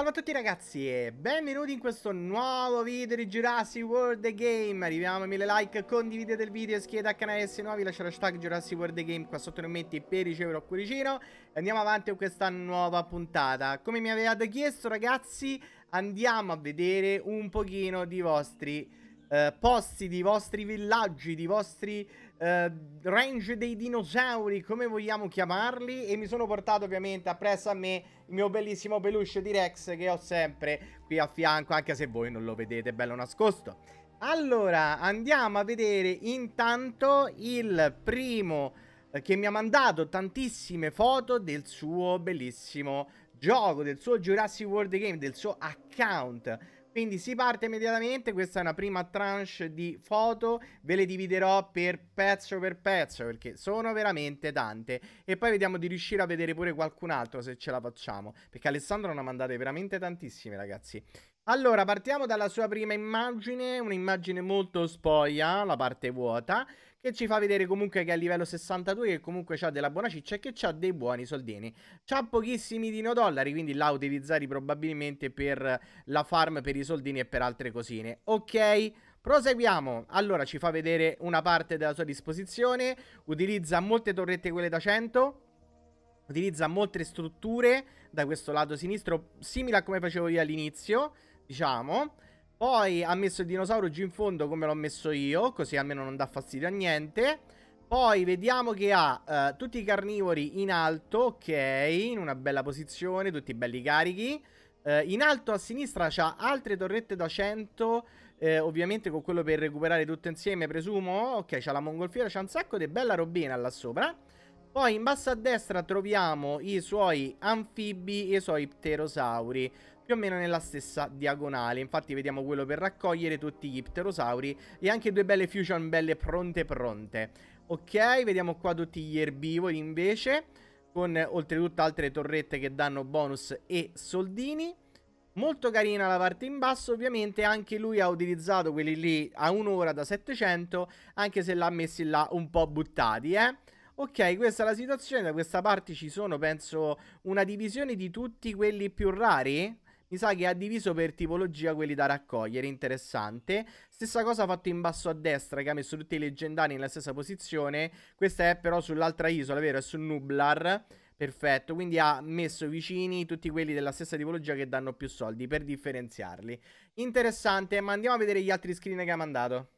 Salve a tutti ragazzi e benvenuti in questo nuovo video di Jurassic World The Game Arriviamo a mille like, condividete il video, iscrivetevi al canale se nuovi Lasciate hashtag Jurassic World The Game qua sotto nei commenti per ricevere un cuoricino E andiamo avanti con questa nuova puntata Come mi avevate chiesto ragazzi andiamo a vedere un pochino di vostri eh, posti, di vostri villaggi, di vostri eh, range dei dinosauri, come vogliamo chiamarli. E mi sono portato ovviamente appresso a me il mio bellissimo peluche di Rex che ho sempre qui a fianco, anche se voi non lo vedete, bello nascosto. Allora, andiamo a vedere intanto il primo eh, che mi ha mandato tantissime foto del suo bellissimo gioco, del suo Jurassic World Game, del suo account. Quindi si parte immediatamente, questa è una prima tranche di foto, ve le dividerò per pezzo per pezzo perché sono veramente tante e poi vediamo di riuscire a vedere pure qualcun altro se ce la facciamo perché Alessandro ne ha mandate veramente tantissime ragazzi. Allora, partiamo dalla sua prima immagine, un'immagine molto spoglia, la parte vuota, che ci fa vedere comunque che è a livello 62 che comunque ha della buona ciccia e che ha dei buoni soldini. C'ha pochissimi dino dollari, quindi l'ha utilizzati probabilmente per la farm, per i soldini e per altre cosine. Ok, proseguiamo. Allora ci fa vedere una parte della sua disposizione, utilizza molte torrette quelle da 100, utilizza molte strutture da questo lato sinistro, simile a come facevo io all'inizio diciamo. Poi ha messo il dinosauro giù in fondo come l'ho messo io, così almeno non dà fastidio a niente. Poi vediamo che ha uh, tutti i carnivori in alto, ok, in una bella posizione, tutti belli carichi. Uh, in alto a sinistra c'ha altre torrette da 100, eh, ovviamente con quello per recuperare tutto insieme, presumo. Ok, c'ha la mongolfiera, c'ha un sacco di bella robina là sopra. Poi in basso a destra troviamo i suoi anfibi e i suoi pterosauri più o meno nella stessa diagonale. Infatti vediamo quello per raccogliere tutti gli pterosauri e anche due belle fusion belle pronte pronte. Ok, vediamo qua tutti gli erbivori invece, con oltretutto altre torrette che danno bonus e soldini. Molto carina la parte in basso, ovviamente anche lui ha utilizzato quelli lì a un'ora da 700, anche se l'ha messi là un po' buttati, eh. Ok, questa è la situazione, da questa parte ci sono, penso, una divisione di tutti quelli più rari, mi sa che ha diviso per tipologia quelli da raccogliere, interessante. Stessa cosa ha fatto in basso a destra, che ha messo tutti i leggendari nella stessa posizione. Questa è però sull'altra isola, vero? È su Nublar. Perfetto, quindi ha messo vicini tutti quelli della stessa tipologia che danno più soldi per differenziarli. Interessante, ma andiamo a vedere gli altri screen che ha mandato.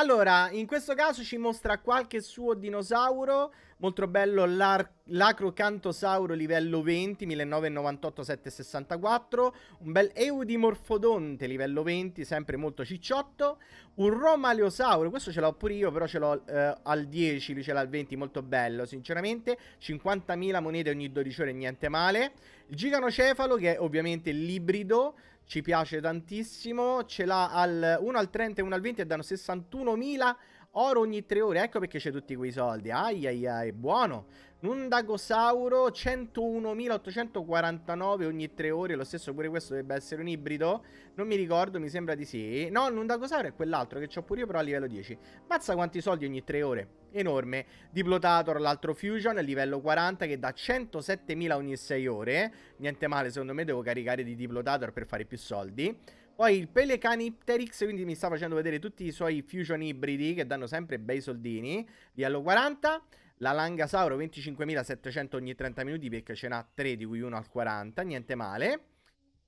Allora, in questo caso ci mostra qualche suo dinosauro, molto bello l'acrocantosauro livello 20, 1998 764, un bel eudimorfodonte livello 20, sempre molto cicciotto, un romaleosauro, questo ce l'ho pure io, però ce l'ho eh, al 10, lui ce l'ha al 20, molto bello, sinceramente, 50.000 monete ogni 12 ore, niente male, il giganocefalo che è ovviamente l'ibrido, ci piace tantissimo. Ce l'ha al 1 al 30 e 1 al 20 e danno 61.000 Oro ogni tre ore, ecco perché c'è tutti quei soldi. Ai ai ai, buono. Nundagosauro 101.849 ogni tre ore, lo stesso pure questo dovrebbe essere un ibrido. Non mi ricordo, mi sembra di sì. No, Nundagosauro è quell'altro che ho pure io però a livello 10. Mazza quanti soldi ogni tre ore. Enorme. Diplotator, l'altro Fusion, livello 40 che dà 107.000 ogni 6 ore. Niente male, secondo me devo caricare di Diplotator per fare più soldi. Poi il Pelecan Ipterix, quindi mi sta facendo vedere tutti i suoi fusion ibridi che danno sempre bei soldini. allo 40. La Langasauro 25.700 ogni 30 minuti perché ce n'ha 3 di cui uno al 40, niente male.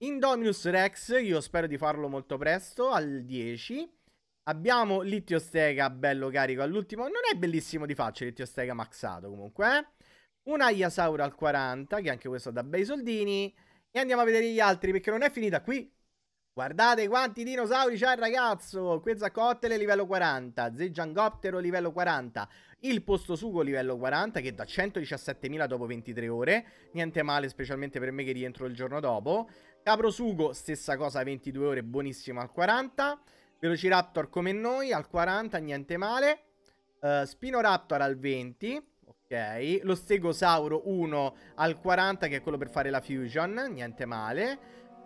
Indominus Rex, io spero di farlo molto presto, al 10. Abbiamo Stega, bello carico all'ultimo. Non è bellissimo di faccia Stega maxato comunque. Eh. Un Aiasauro al 40, che anche questo da bei soldini. E andiamo a vedere gli altri perché non è finita qui. Guardate quanti dinosauri c'ha il ragazzo! Quezzacottele livello 40, Zeggiangoptero livello 40, il postosugo livello 40 che da 117.000 dopo 23 ore, niente male specialmente per me che rientro il giorno dopo, Caprosugo stessa cosa 22 ore, buonissimo al 40, Velociraptor come noi al 40, niente male, uh, Spinoraptor al 20, ok, lo Stegosauro 1 al 40 che è quello per fare la fusion, niente male,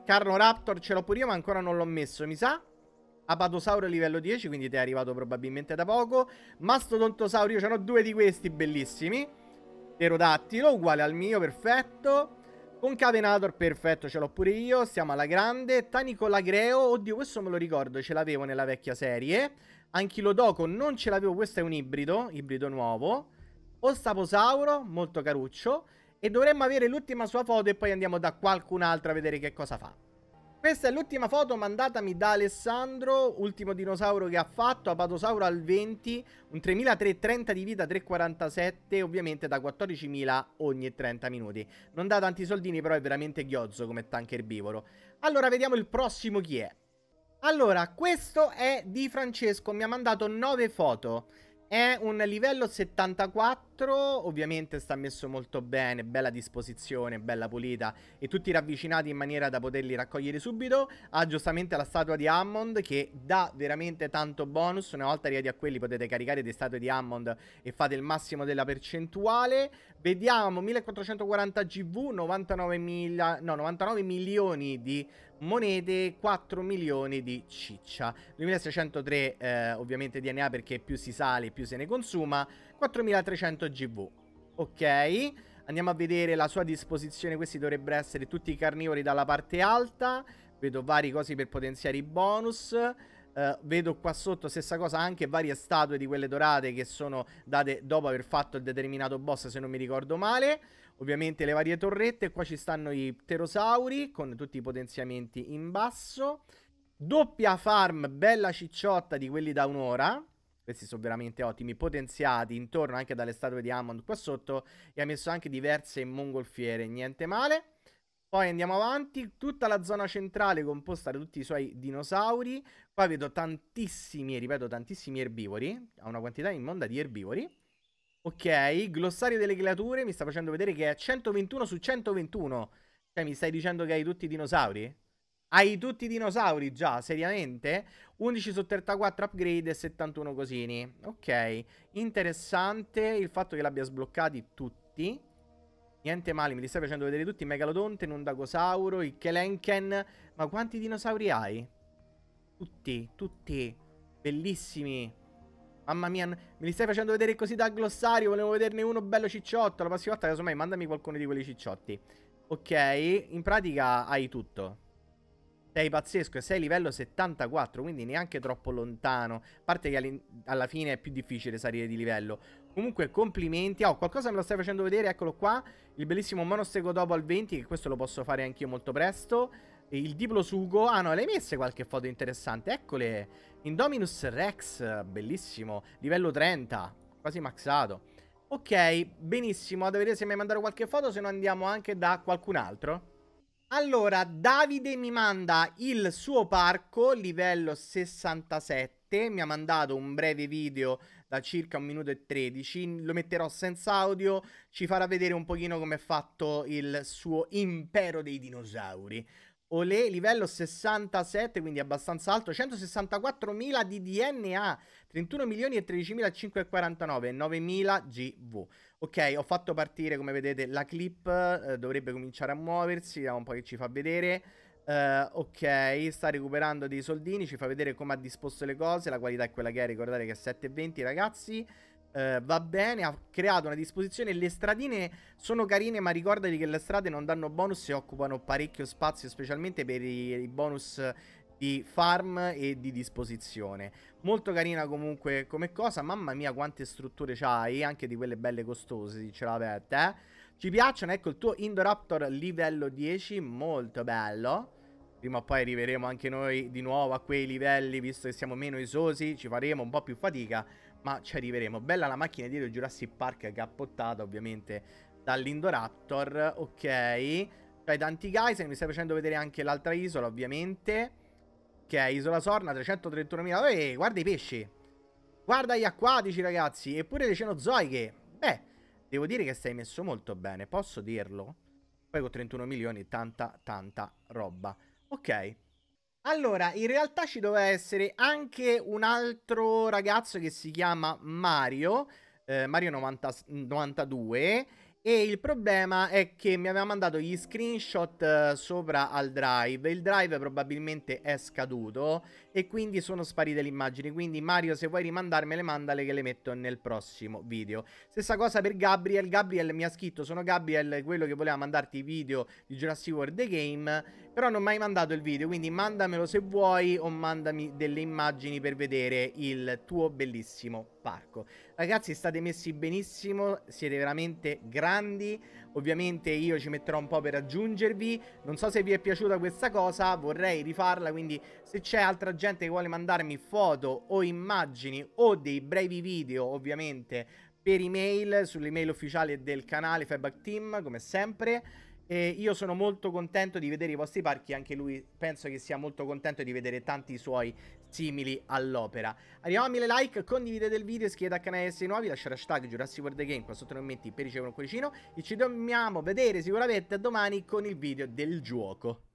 Carno Raptor ce l'ho pure io, ma ancora non l'ho messo, mi sa. Apatosauro livello 10, quindi ti è arrivato probabilmente da poco. Mastodontosauro, io ce n'ho due di questi bellissimi. Pterodattilo, uguale al mio, perfetto. Concavenator, perfetto, ce l'ho pure io. Siamo alla grande. Tanicolagreo, oddio, questo me lo ricordo, ce l'avevo nella vecchia serie. Anchilodoco non ce l'avevo, questo è un ibrido, ibrido nuovo. Ostaposauro, molto caruccio. E dovremmo avere l'ultima sua foto e poi andiamo da qualcun'altra a vedere che cosa fa. Questa è l'ultima foto mandatami da Alessandro, ultimo dinosauro che ha fatto, Apatosauro al 20, un 3330 di vita, 347, ovviamente da 14.000 ogni 30 minuti. Non dà tanti soldini, però è veramente ghiozzo come tank erbivoro. Allora, vediamo il prossimo chi è. Allora, questo è di Francesco, mi ha mandato 9 foto. È un livello 74, ovviamente sta messo molto bene, bella disposizione, bella pulita e tutti ravvicinati in maniera da poterli raccogliere subito. Ha giustamente la statua di Ammond che dà veramente tanto bonus, una volta arrivati a quelli potete caricare dei statue di Ammond e fate il massimo della percentuale. Vediamo 1440 GV, 99, mila, no, 99 milioni di monete, 4 milioni di ciccia. 2603 eh, ovviamente DNA perché più si sale più se ne consuma, 4300 GV. Ok, andiamo a vedere la sua disposizione, questi dovrebbero essere tutti i carnivori dalla parte alta, vedo varie cose per potenziare i bonus. Uh, vedo qua sotto stessa cosa anche varie statue di quelle dorate che sono date dopo aver fatto il determinato boss se non mi ricordo male ovviamente le varie torrette qua ci stanno i pterosauri con tutti i potenziamenti in basso doppia farm bella cicciotta di quelli da un'ora questi sono veramente ottimi potenziati intorno anche dalle statue di Hammond qua sotto e ha messo anche diverse mongolfiere niente male poi andiamo avanti, tutta la zona centrale composta da tutti i suoi dinosauri. Qua vedo tantissimi, ripeto, tantissimi erbivori. Ha una quantità immonda di erbivori. Ok, glossario delle creature mi sta facendo vedere che è 121 su 121. Cioè, mi stai dicendo che hai tutti i dinosauri? Hai tutti i dinosauri già, seriamente? 11 su 34 upgrade e 71 cosini. Ok, interessante il fatto che l'abbia sbloccati tutti. Niente male, mi li stai facendo vedere tutti. Megalodonte, Nondagosauro, il Kelenken. Ma quanti dinosauri hai? Tutti, tutti. Bellissimi. Mamma mia, mi li stai facendo vedere così da glossario. Volevo vederne uno bello cicciotto. La prossima volta, casomai, mandami qualcuno di quelli cicciotti. Ok, in pratica hai tutto. Sei pazzesco e sei livello 74, quindi neanche troppo lontano. A parte che alla fine è più difficile salire di livello. Comunque, complimenti. Oh, qualcosa me lo stai facendo vedere, eccolo qua. Il bellissimo Monosego dopo al 20, che questo lo posso fare anch'io molto presto. il Diplo Sugo. Ah no, le hai messe qualche foto interessante? Eccole. Indominus Rex, bellissimo. Livello 30, quasi maxato. Ok, benissimo. Ad vedere se mi hai mandato qualche foto, se no andiamo anche da qualcun altro. Allora, Davide mi manda il suo parco, livello 67 mi ha mandato un breve video da circa un minuto e 13, lo metterò senza audio, ci farà vedere un pochino come è fatto il suo impero dei dinosauri. Olé, livello 67, quindi abbastanza alto, 164.000 di DNA, 31 9.000 GV. Ok, ho fatto partire, come vedete, la clip, eh, dovrebbe cominciare a muoversi, vediamo un po' che ci fa vedere. Uh, ok, sta recuperando dei soldini, ci fa vedere come ha disposto le cose, la qualità è quella che è, ricordate che è 7,20 ragazzi. Uh, va bene, ha creato una disposizione, le stradine sono carine ma ricordati che le strade non danno bonus e occupano parecchio spazio, specialmente per i, i bonus di farm e di disposizione. Molto carina comunque come cosa, mamma mia quante strutture c'hai, anche di quelle belle costose, ce sinceramente. Eh? Ci piacciono, ecco il tuo Indoraptor livello 10, molto bello. Prima o poi arriveremo anche noi di nuovo a quei livelli, visto che siamo meno esosi, ci faremo un po' più fatica, ma ci arriveremo. Bella la macchina dietro Jurassic Park cappottata ovviamente dall'Indoraptor, ok. Cioè tanti guys, mi stai facendo vedere anche l'altra isola ovviamente. Ok, isola Sorna, 331.000, ehi, guarda i pesci. Guarda gli acquatici ragazzi, eppure le cenozoiche. Beh, devo dire che stai messo molto bene, posso dirlo? Poi con 31 milioni, tanta, tanta roba. Ok. Allora, in realtà ci doveva essere anche un altro ragazzo che si chiama Mario, eh, Mario 90, 92, e il problema è che mi aveva mandato gli screenshot eh, sopra al drive, il drive probabilmente è scaduto e quindi sono sparite le immagini, quindi Mario se vuoi rimandarmele mandale che le metto nel prossimo video. Stessa cosa per Gabriel, Gabriel mi ha scritto sono Gabriel quello che voleva mandarti i video di Jurassic World The Game però non mi hai mandato il video, quindi mandamelo se vuoi o mandami delle immagini per vedere il tuo bellissimo parco. Ragazzi, state messi benissimo, siete veramente grandi. Ovviamente io ci metterò un po' per raggiungervi. Non so se vi è piaciuta questa cosa, vorrei rifarla, quindi se c'è altra gente che vuole mandarmi foto o immagini o dei brevi video, ovviamente per email sull'email ufficiale del canale Feedback Team, come sempre. E io sono molto contento di vedere i vostri parchi, anche lui penso che sia molto contento di vedere tanti suoi simili all'opera. Arriviamo a 1000 like, condividete il video, iscrivetevi al canale se nuovi, lasciate hashtag Jurassic World Game qua sotto nei commenti per ricevere un cuoricino e ci dobbiamo vedere sicuramente domani con il video del gioco.